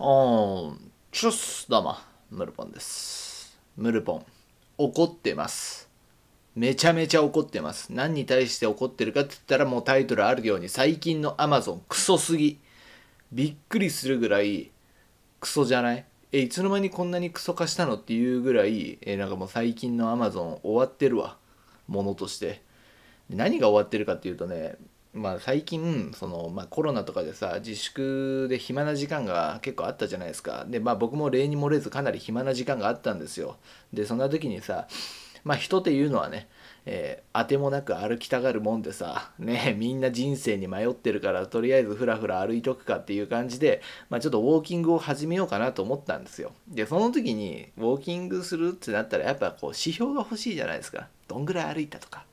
あーん、チュス、どうも、ムルポンです。ムルポン、怒ってます。めちゃめちゃ怒ってます。何に対して怒ってるかって言ったらもうタイトルあるように最近の Amazon クソすぎ。びっくりするぐらいクソじゃないえ、いつの間にこんなにクソ化したのっていうぐらい、え、なんかもう最近の Amazon 終わってるわ。ものとして。何が終わってるかっていうとね、まあ、最近その、まあ、コロナとかでさ自粛で暇な時間が結構あったじゃないですかで、まあ、僕も例に漏れずかなり暇な時間があったんですよでそんな時にさ、まあ、人っていうのはね、えー、当てもなく歩きたがるもんでさ、ね、みんな人生に迷ってるからとりあえずふらふら歩いとくかっていう感じで、まあ、ちょっとウォーキングを始めようかなと思ったんですよでその時にウォーキングするってなったらやっぱこう指標が欲しいじゃないですかどんぐらい歩いたとか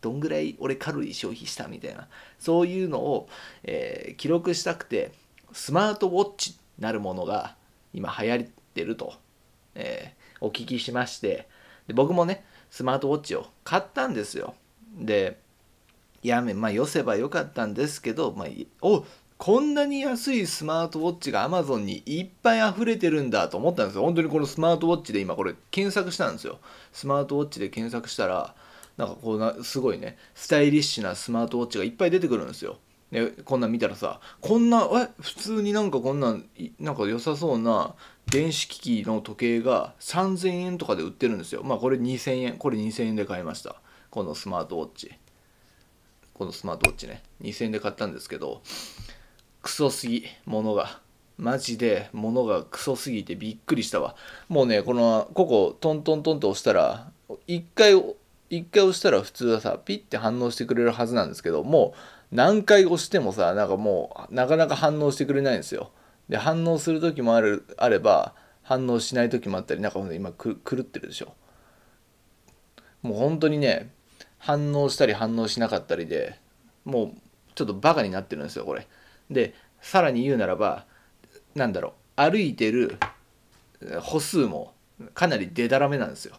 どんぐらい俺カロリー消費したみたいなそういうのを、えー、記録したくてスマートウォッチなるものが今流行ってると、えー、お聞きしましてで僕もねスマートウォッチを買ったんですよでやめ、まあよせばよかったんですけど、まあ、おこんなに安いスマートウォッチが Amazon にいっぱい溢れてるんだと思ったんですよ。本当にこのスマートウォッチで今これ検索したんですよ。スマートウォッチで検索したら、なんかこうな、すごいね、スタイリッシュなスマートウォッチがいっぱい出てくるんですよ。ね、こんなん見たらさ、こんな、え、普通になんかこんなん、なんか良さそうな電子機器の時計が3000円とかで売ってるんですよ。まあこれ2000円、これ2000円で買いました。このスマートウォッチ。このスマートウォッチね。2000円で買ったんですけど、クソすぎ、ものが。マジで物がクソすぎてびっくりしたわ。もうね、この、ここトントントンと押したら、一回一回押したら普通はさピッて反応してくれるはずなんですけどもう何回押してもさなんかもうなかなか反応してくれないんですよで反応する時もあるあれば反応しない時もあったりなんか今狂ってるでしょもう本当にね反応したり反応しなかったりでもうちょっとバカになってるんですよこれでさらに言うならばなんだろう歩いてる歩数もかなりでだらめなんですよ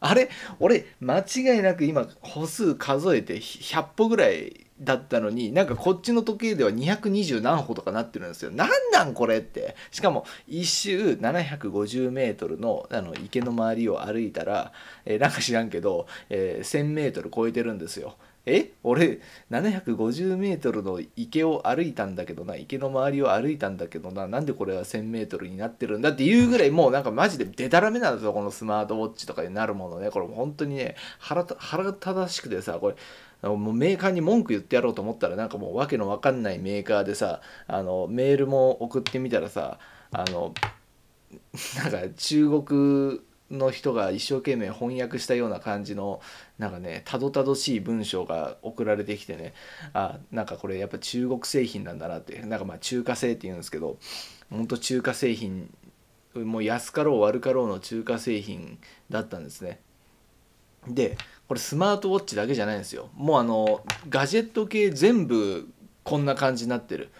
あれ俺間違いなく今歩数数えて100歩ぐらいだったのになんかこっちの時計では220何歩とかなってるんですよ。なんなんこれってしかも1周 750m のあの池の周りを歩いたら、えー、なんか知らんけど、えー、1000m 超えてるんですよ。え俺 750m の池を歩いたんだけどな池の周りを歩いたんだけどななんでこれは 1000m になってるんだっていうぐらいもうなんかマジででたらめなんだぞよこのスマートウォッチとかになるものねこれ本当にね腹腹正しくてさこれもうメーカーに文句言ってやろうと思ったらなんかもう訳のわかんないメーカーでさあのメールも送ってみたらさあのなんか中国の人が一生懸命翻訳したような感じのなんかねたどたどしい文章が送られてきてねあなんかこれやっぱ中国製品なんだなってなんかまあ中華製っていうんですけどほんと中華製品もう安かろう悪かろうの中華製品だったんですねでこれスマートウォッチだけじゃないんですよもうあのガジェット系全部こんな感じになってる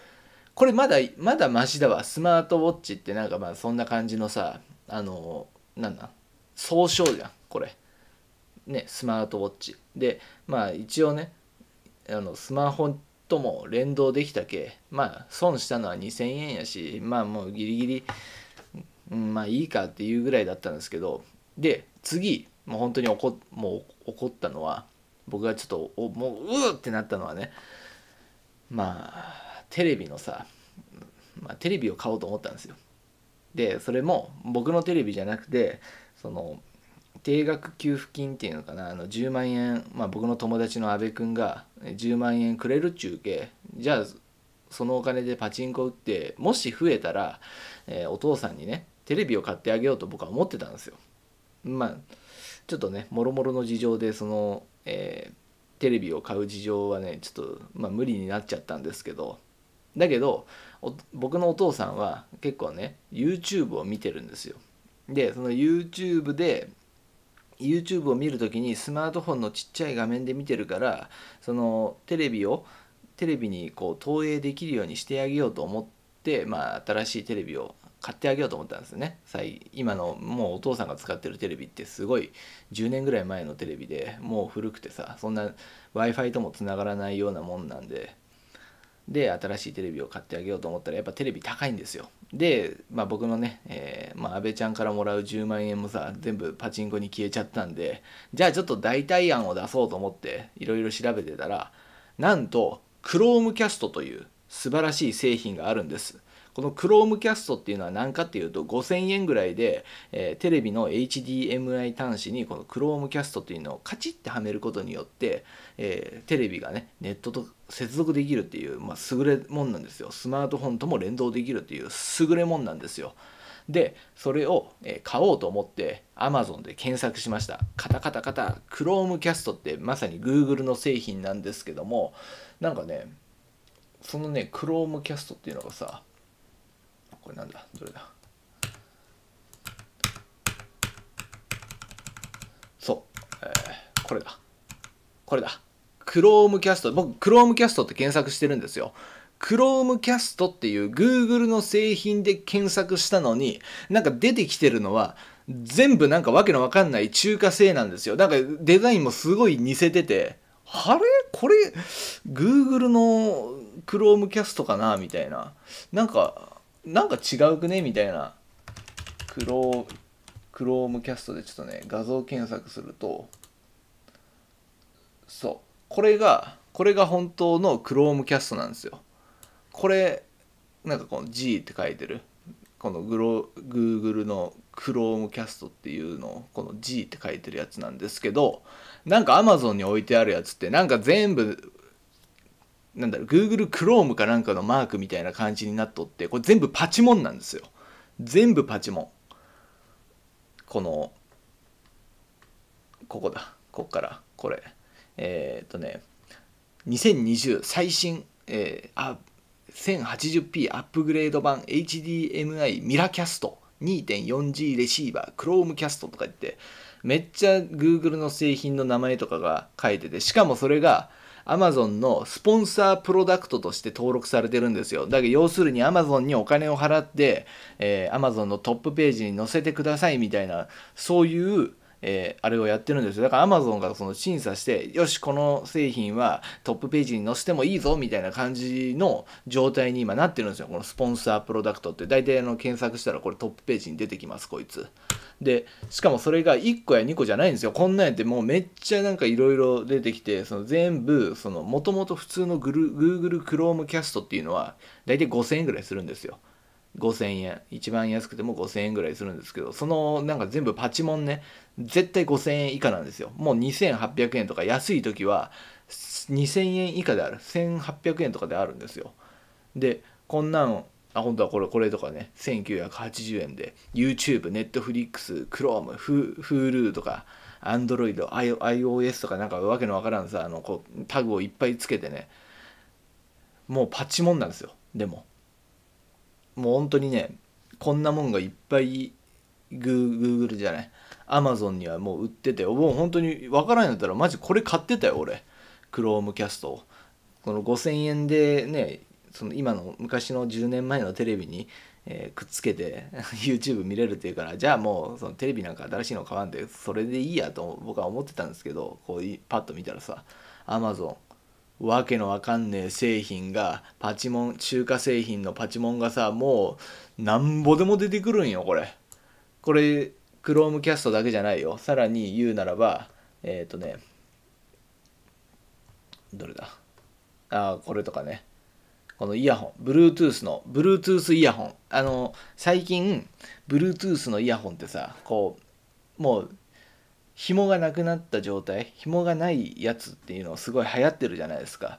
これまだまだマシだわスマートウォッチってなんかまあそんな感じのさあのなんだ総称じゃんこれねスマートウォッチでまあ一応ねあのスマホとも連動できたけまあ損したのは2000円やしまあもうギリギリ、うん、まあいいかっていうぐらいだったんですけどで次もう本当に怒もう怒ったのは僕がちょっとおもううーってなったのはねまあテレビのさ、まあ、テレビを買おうと思ったんですよでそれも僕のテレビじゃなくてその定額給付金っていうのかなあの10万円、まあ、僕の友達の阿部君が10万円くれるっちゅうけじゃあそのお金でパチンコ打ってもし増えたら、えー、お父さんにねテレビを買ってあげようと僕は思ってたんですよ。まあちょっとねもろもろの事情でその、えー、テレビを買う事情はねちょっと、まあ、無理になっちゃったんですけどだけど僕のお父さんは結構ね YouTube を見てるんですよ。でその YouTube で YouTube を見るときにスマートフォンのちっちゃい画面で見てるからそのテレビをテレビにこう投影できるようにしてあげようと思って、まあ、新しいテレビを買ってあげようと思ったんですね今のもうお父さんが使ってるテレビってすごい10年ぐらい前のテレビでもう古くてさそんな w i f i ともつながらないようなもんなんでで新しいテレビを買ってあげようと思ったらやっぱテレビ高いんですよで、まあ、僕のね、えーまあ、安倍ちゃんからもらう10万円もさ全部パチンコに消えちゃったんでじゃあちょっと代替案を出そうと思っていろいろ調べてたらなんとクロームキャストという素晴らしい製品があるんですこのクロームキャストっていうのは何かっていうと5000円ぐらいで、えー、テレビの HDMI 端子にこのクロームキャスト s っていうのをカチッてはめることによって、えー、テレビがねネットと接続できるっていう、まあ、優れもんなんですよスマートフォンとも連動できるっていう優れもんなんですよでそれを買おうと思って Amazon で検索しましたカタカタカタ Chromecast ってまさに Google の製品なんですけどもなんかねそのね Chromecast っていうのがさこれなんだどれだそう、えー、これだこれだ Chromecast、僕 Chromecast って検索してるんですよ。Chromecast っていう Google の製品で検索したのに、なんか出てきてるのは、全部なんかわけのわかんない中華製なんですよ。なんかデザインもすごい似せてて、あれこれ、Google の Chromecast かなみたいな。なんか、なんか違うくねみたいな。クロー、o m e c h r でちょっとね、画像検索すると、そう。これがこれが本当のクロームキャストなんですよこれなんかこの G って書いてるこのグロ Google のクロームキャストっていうのをこの G って書いてるやつなんですけどなんか Amazon に置いてあるやつってなんか全部なんだろう Google Chrome かなんかのマークみたいな感じになっとってこれ全部パチモンなんですよ全部パチモンこのここだこっからこれえっ、とね、2020最新、えー、あ 1080p アップグレード版 HDMI ミラキャスト 2.4G レシーバークロームキャストとか言ってめっちゃ Google の製品の名前とかが書いててしかもそれが Amazon のスポンサープロダクトとして登録されてるんですよ。だけど要するに Amazon にお金を払って、えー、Amazon のトップページに載せてくださいみたいなそういうえー、あれをやってるんですよだから Amazon がその審査してよしこの製品はトップページに載せてもいいぞみたいな感じの状態に今なってるんですよこのスポンサープロダクトって大体あの検索したらこれトップページに出てきますこいつでしかもそれが1個や2個じゃないんですよこんなんやってもうめっちゃなんかいろいろ出てきてその全部そのもともと普通のグル Google Chromecast っていうのは大体5000円ぐらいするんですよ5000円一番安くても5000円ぐらいするんですけどそのなんか全部パチモンね絶対5000円以下なんですよもう2800円とか安い時は2000円以下である1800円とかであるんですよでこんなんあ本当はこれこれとかね1980円で YouTube、Netflix、Chrome、Hulu とか Android、iOS とかなんかわけのわからんさあのこうタグをいっぱいつけてねもうパチモンなんですよでももう本当にねこんなもんがいっぱいグーグルじゃないアマゾンにはもう売っててもう本当に分からんなったらマジこれ買ってたよ俺クロームキャストをこの5000円でねその今の昔の10年前のテレビに、えー、くっつけて YouTube 見れるっていうからじゃあもうそのテレビなんか新しいの買わんでそれでいいやと僕は思ってたんですけどこうパッと見たらさ Amazon わけのわかんねえ製品がパチモン中華製品のパチモンがさもうなんぼでも出てくるんよこれこれ c h r o m e ストだけじゃないよさらに言うならばえっ、ー、とねどれだああこれとかねこのイヤホン Bluetooth の Bluetooth イヤホンあの最近 Bluetooth のイヤホンってさこうもう紐がなくなった状態紐がないやつっていうのすごい流行ってるじゃないですか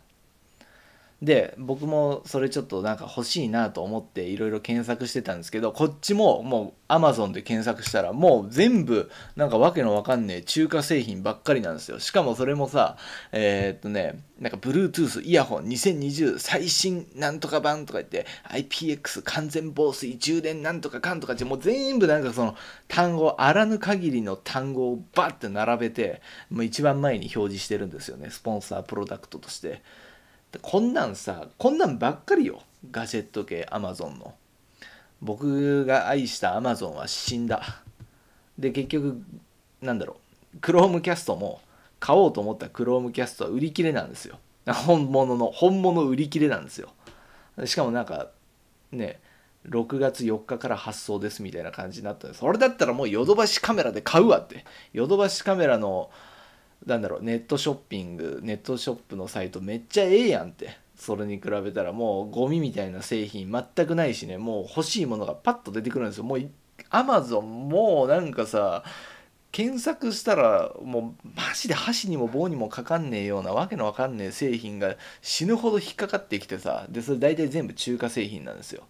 で僕もそれちょっとなんか欲しいなと思っていろいろ検索してたんですけどこっちももう Amazon で検索したらもう全部なんかわけのわかんねえ中華製品ばっかりなんですよしかもそれもさえー、っとねなんか Bluetooth イヤホン2020最新なんとか版とか言って IPX 完全防水充電なんとかかんとかってもう全部なんかその単語あらぬ限りの単語をバッて並べてもう一番前に表示してるんですよねスポンサープロダクトとして。こんなんさこんなんばっかりよガジェット系アマゾンの僕が愛したアマゾンは死んだで結局なんだろうクロームキャストも買おうと思ったクロームキャストは売り切れなんですよ本物の本物売り切れなんですよしかもなんかね6月4日から発送ですみたいな感じになったそれだったらもうヨドバシカメラで買うわってヨドバシカメラのなんだろうネットショッピングネットショップのサイトめっちゃええやんってそれに比べたらもうゴミみたいな製品全くないしねもう欲しいものがパッと出てくるんですよもうアマゾンもうなんかさ検索したらもうマジで箸にも棒にもかかんねえようなわけのわかんねえ製品が死ぬほど引っかかってきてさでそれ大体全部中華製品なんですよ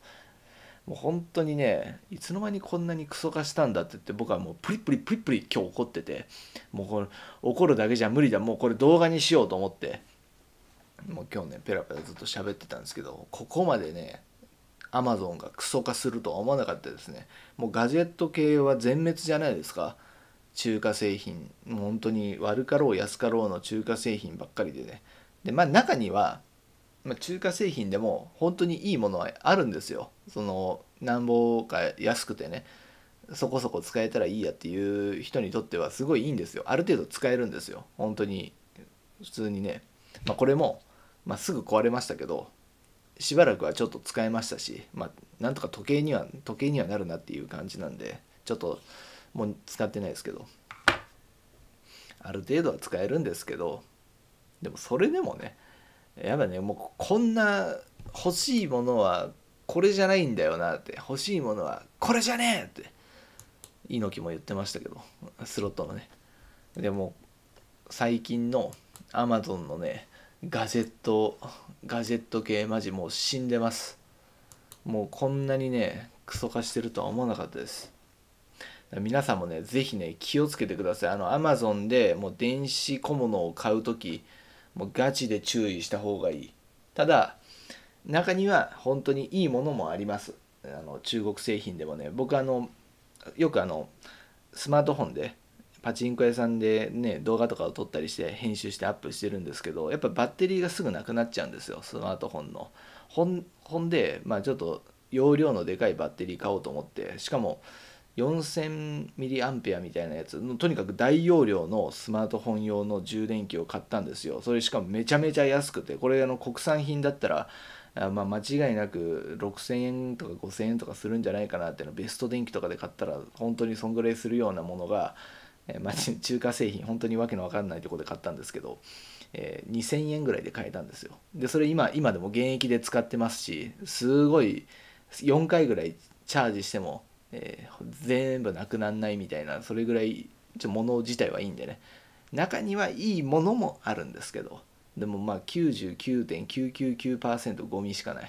もう本当にねいつの間にこんなにクソ化したんだって言って僕はもうプリプリプリプリ今日怒っててもうこれ怒るだけじゃ無理だもうこれ動画にしようと思ってもう今日ねペラペラずっと喋ってたんですけどここまでねアマゾンがクソ化するとは思わなかったですねもうガジェット系は全滅じゃないですか中華製品もう本当に悪かろう安かろうの中華製品ばっかりでねでまあ中にはまあ、中華製品でも本当にいいものはあるんですよそのなんぼか安くてねそこそこ使えたらいいやっていう人にとってはすごいいいんですよある程度使えるんですよ本当に普通にね、まあ、これも、まあ、すぐ壊れましたけどしばらくはちょっと使えましたし、まあ、なんとか時計には時計にはなるなっていう感じなんでちょっともう使ってないですけどある程度は使えるんですけどでもそれでもねやっぱねもうこんな欲しいものはこれじゃないんだよなって欲しいものはこれじゃねえって猪木も言ってましたけどスロットのねでも最近のアマゾンのねガジェットガジェット系マジもう死んでますもうこんなにねクソ化してるとは思わなかったです皆さんもね、ぜひね、気をつけてください。あの、アマゾンでもう電子小物を買うとき、もうガチで注意した方がいい。ただ、中には本当にいいものもあります。あの中国製品でもね、僕あの、よくあの、スマートフォンで、パチンコ屋さんでね、動画とかを撮ったりして、編集してアップしてるんですけど、やっぱバッテリーがすぐなくなっちゃうんですよ、スマートフォンの。ほんで、まあちょっと容量のでかいバッテリー買おうと思って、しかも、4000mAh みたいなやつのとにかく大容量のスマートフォン用の充電器を買ったんですよそれしかもめちゃめちゃ安くてこれあの国産品だったらまあ、間違いなく6000円とか5000円とかするんじゃないかなっていうのベスト電気とかで買ったら本当にそんぐらいするようなものが、えー、まあ、中華製品本当にわけのわかんないとこで買ったんですけど、えー、2000円ぐらいで買えたんですよでそれ今今でも現役で使ってますしすごい4回ぐらいチャージしてもえー、全部なくなんないみたいなそれぐらいちょ物自体はいいんでね中にはいいものもあるんですけどでもまあ99.999%ゴミしかないっ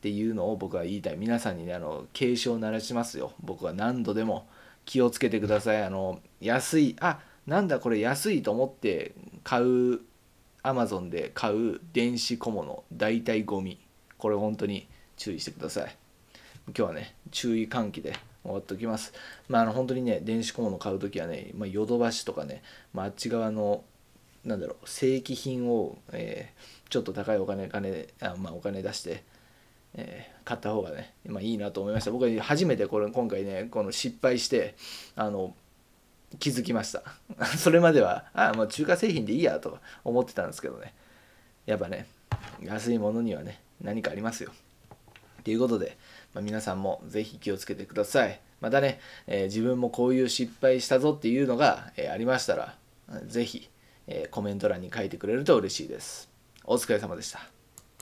ていうのを僕は言いたい皆さんにねあの警鐘を鳴らしますよ僕は何度でも気をつけてくださいあの安いあなんだこれ安いと思って買うアマゾンで買う電子小物大体ゴミこれ本当に注意してください。今日はね、注意喚起で終わっておきます。まあ、あの本当にね、電子小物買うときはね、まあ、ヨドバシとかね、まあ、あっち側の、なんだろう、正規品を、えー、ちょっと高いお金、金あまあ、お金出して、えー、買った方がね、まあ、いいなと思いました。僕は初めてこれ今回ね、この失敗して、あの、気づきました。それまでは、ああ、もう中華製品でいいやと思ってたんですけどね。やっぱね、安いものにはね、何かありますよ。ということで、まあ、皆さんもぜひ気をつけてください。またね、えー、自分もこういう失敗したぞっていうのが、えー、ありましたら、ぜひ、えー、コメント欄に書いてくれると嬉しいです。お疲れ様でした。